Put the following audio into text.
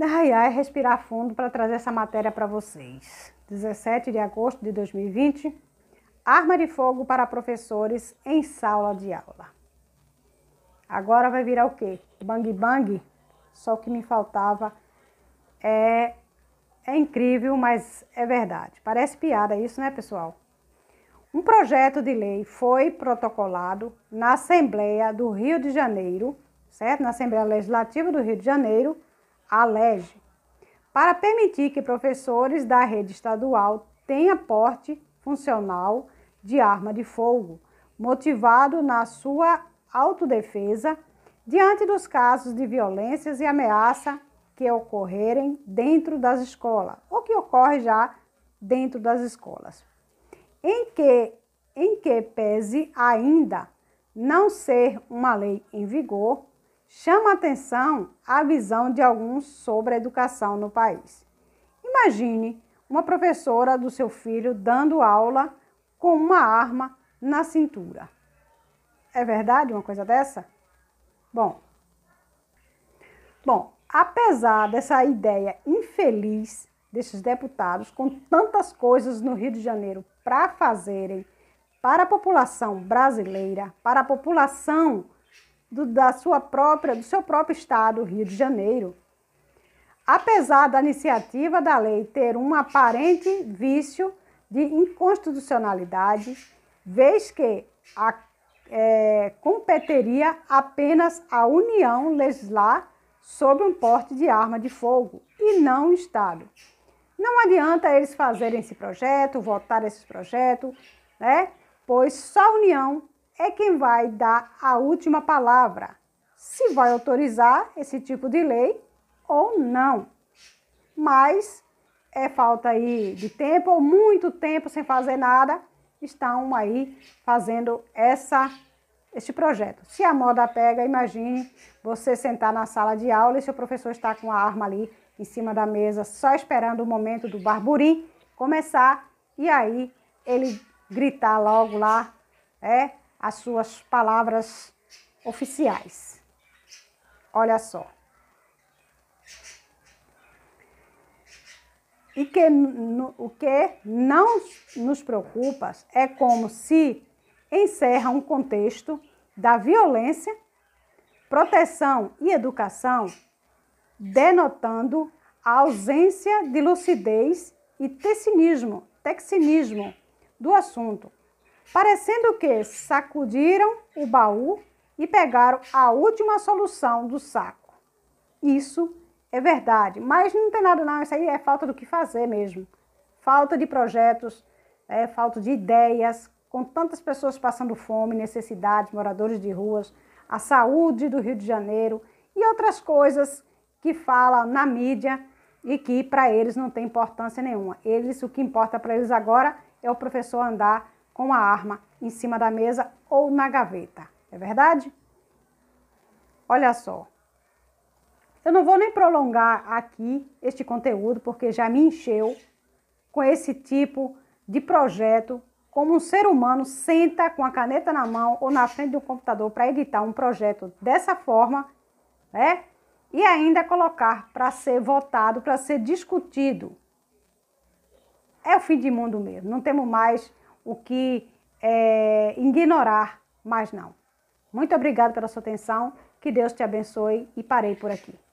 Arraiar é respirar fundo para trazer essa matéria para vocês. 17 de agosto de 2020, arma de fogo para professores em sala de aula. Agora vai virar o quê? Bang bang? Só o que me faltava é é incrível, mas é verdade. Parece piada isso, né, pessoal? Um projeto de lei foi protocolado na Assembleia do Rio de Janeiro certo? Na Assembleia Legislativa do Rio de Janeiro, a LEGE, para permitir que professores da rede estadual tenham porte funcional de arma de fogo, motivado na sua autodefesa diante dos casos de violências e ameaça que ocorrerem dentro das escolas, ou que ocorre já dentro das escolas. Em que, em que pese ainda não ser uma lei em vigor, Chama atenção a visão de alguns sobre a educação no país. Imagine uma professora do seu filho dando aula com uma arma na cintura. É verdade uma coisa dessa? Bom, bom, apesar dessa ideia infeliz desses deputados com tantas coisas no Rio de Janeiro para fazerem para a população brasileira, para a população do, da sua própria, do seu próprio estado, Rio de Janeiro. Apesar da iniciativa da lei ter um aparente vício de inconstitucionalidade, vez que a, é, competeria apenas a União legislar sobre um porte de arma de fogo e não o Estado. Não adianta eles fazerem esse projeto, votar esse projeto, né? pois só a União é quem vai dar a última palavra, se vai autorizar esse tipo de lei ou não. Mas é falta aí de tempo ou muito tempo sem fazer nada, estão aí fazendo essa este projeto. Se a moda pega, imagine você sentar na sala de aula e seu professor está com a arma ali em cima da mesa, só esperando o momento do barburim começar e aí ele gritar logo lá, é, as suas palavras oficiais. Olha só. E que, no, o que não nos preocupa é como se encerra um contexto da violência, proteção e educação, denotando a ausência de lucidez e tecinismo, texinismo do assunto, parecendo que sacudiram o baú e pegaram a última solução do saco. Isso é verdade, mas não tem nada não, isso aí é falta do que fazer mesmo. Falta de projetos, é, falta de ideias, com tantas pessoas passando fome, necessidades, moradores de ruas, a saúde do Rio de Janeiro e outras coisas que fala na mídia e que para eles não tem importância nenhuma. Eles, o que importa para eles agora é o professor andar com a arma em cima da mesa ou na gaveta. É verdade? Olha só. Eu não vou nem prolongar aqui este conteúdo porque já me encheu com esse tipo de projeto, como um ser humano senta com a caneta na mão ou na frente de um computador para editar um projeto dessa forma, né? E ainda colocar para ser votado, para ser discutido. É o fim de mundo mesmo. Não temos mais o que é, ignorar, mas não. Muito obrigada pela sua atenção, que Deus te abençoe e parei por aqui.